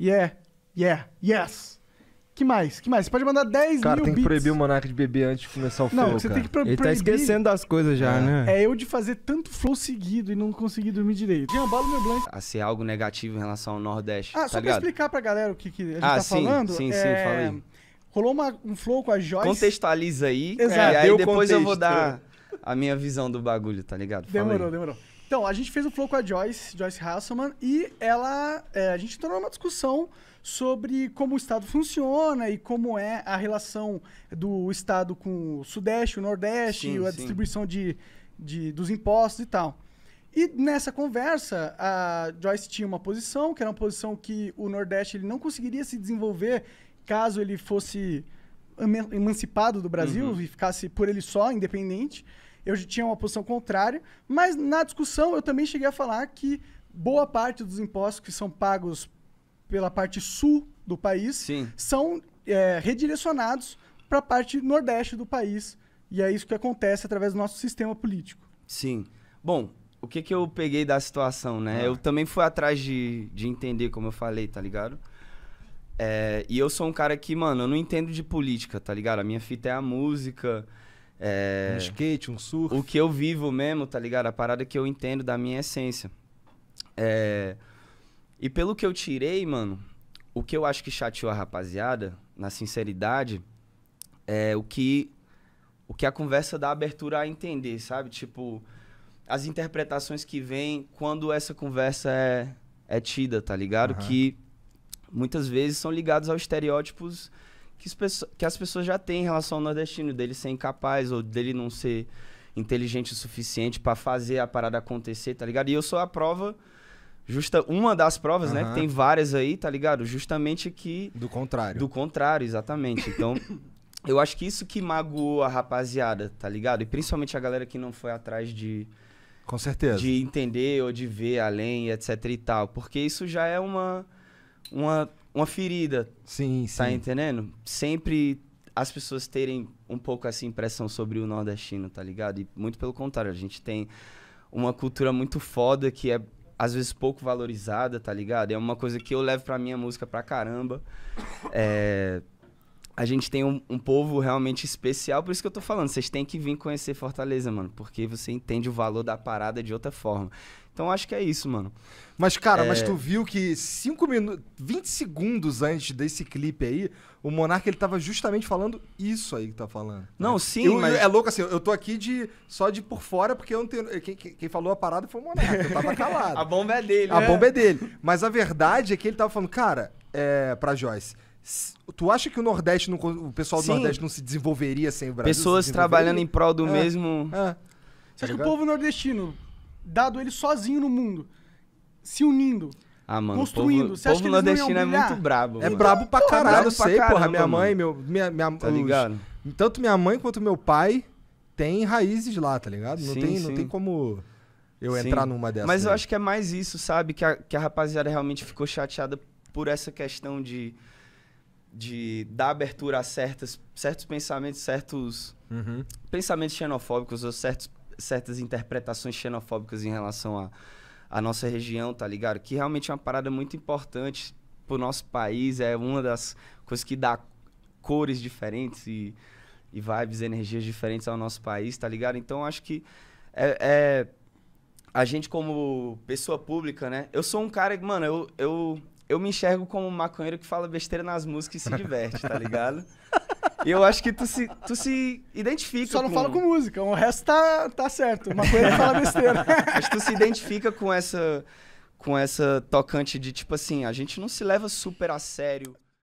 Yeah, yeah, yes. Que mais? Que mais? Você pode mandar 10 cara, mil tem que beats. proibir o Monark de beber antes de começar o flow, Não, você cara. tem que pro Ele tá esquecendo das coisas já, é. né? É eu de fazer tanto flow seguido e não conseguir dormir direito. Gambalo meu blanco. A ser algo negativo em relação ao Nordeste. Ah, tá só ligado? pra explicar pra galera o que, que a gente Ah, tá sim, falando. sim, sim, é... falei. Rolou uma- um flow com a Joyce. Contextualiza aí. Exato. É, e aí Deu depois eu vou dar a minha visão do bagulho, tá ligado? Demorou, demorou. Então, a gente fez o flow com a Joyce, Joyce Hasselman, e ela. É, a gente entrou numa discussão sobre como o Estado funciona e como é a relação do Estado com o Sudeste, o Nordeste, sim, a sim. distribuição de, de, dos impostos e tal. E nessa conversa, a Joyce tinha uma posição, que era uma posição que o Nordeste ele não conseguiria se desenvolver caso ele fosse emancipado do Brasil uhum. e ficasse por ele só, independente eu tinha uma posição contrária, mas na discussão eu também cheguei a falar que boa parte dos impostos que são pagos pela parte sul do país Sim. são é, redirecionados para a parte nordeste do país. E é isso que acontece através do nosso sistema político. Sim. Bom, o que, que eu peguei da situação, né? Ah. Eu também fui atrás de, de entender, como eu falei, tá ligado? É, e eu sou um cara que, mano, eu não entendo de política, tá ligado? A minha fita é a música. É... Um skate, um surf. O que eu vivo mesmo, tá ligado? A parada que eu entendo da minha essência. É... E pelo que eu tirei, mano, o que eu acho que chateou a rapaziada, na sinceridade, é o que o que a conversa dá abertura a entender, sabe? Tipo, as interpretações que vêm quando essa conversa é, é tida, tá ligado? Uhum. Que muitas vezes são ligados aos estereótipos que, as pessoas já têm em relação ao nordestino, dele ser incapaz ou dele não ser inteligente o suficiente para fazer a parada acontecer, tá ligado? E eu sou a prova justa uma das provas, uhum. né? Que tem várias aí, tá ligado? Justamente que do contrário. Do contrário, exatamente. Então, eu acho que isso que magoou a rapaziada, tá ligado? E principalmente a galera que não foi atrás de com certeza. De entender ou de ver além, etc e tal, porque isso já é uma uma uma ferida. Sim, tá sim. Tá entendendo? Sempre as pessoas terem um pouco essa impressão sobre o nordestino, tá ligado? E muito pelo contrário, a gente tem uma cultura muito foda que é às vezes pouco valorizada, tá ligado? É uma coisa que eu levo pra minha música pra caramba. É a gente tem um, um, povo realmente especial, por isso que eu tô falando, vocês têm que vir conhecer Fortaleza, mano, porque você entende o valor da parada de outra forma. Então acho que é isso, mano. Mas, cara, é... mas tu viu que 5 minutos, 20 segundos antes desse clipe aí, o Monarca ele tava justamente falando isso aí que tá falando. Né? Não, né? sim, eu, mas... eu, É louco assim, eu tô aqui de só de por fora, porque eu não tenho. Quem, quem falou a parada foi o Monarca, eu tava calado. a bomba é dele, A né? bomba é dele. Mas a verdade é que ele tava falando, cara, é, pra Joyce Tu acha que o Nordeste, não, o pessoal do Sim. Nordeste não se desenvolveria sem o Brasil? Pessoas trabalhando em prol do é. mesmo. É. Você acha que o povo nordestino, dado ele sozinho no mundo, se unindo, ah, mano, construindo, o povo, nordestino é muito brabo. É mano. brabo pra porra, caralho, eu sei, porra. Minha mãe, meu. Minha, minha, tá ligado? tanto minha mãe quanto meu pai tem raízes lá, tá ligado? Não, sim, tem, sim. não tem como eu sim. entrar numa dessas. Mas eu acho que é mais isso, sabe? Que a, que a rapaziada realmente ficou chateada por essa questão de de dar abertura a certas, certos pensamentos, certos uhum. pensamentos xenofóbicos ou certos, certas interpretações xenofóbicas em relação à a, a, nossa região, tá ligado? Que realmente é uma parada muito importante pro nosso país, é uma das coisas que dá cores diferentes e, e vibes, energias diferentes ao nosso país, tá ligado? Então acho que é, é a gente como pessoa pública, né? Eu sou um cara que, mano, eu, eu, eu me enxergo como um maconheiro que fala besteira nas músicas e se diverte, tá ligado? E eu acho que tu se, tu se identifica Só não fala com música, o resto tá, tá certo. Maconheiro é fala besteira. Acho que tu se identifica com essa, com essa tocante de, tipo assim, a gente não se leva super a sério.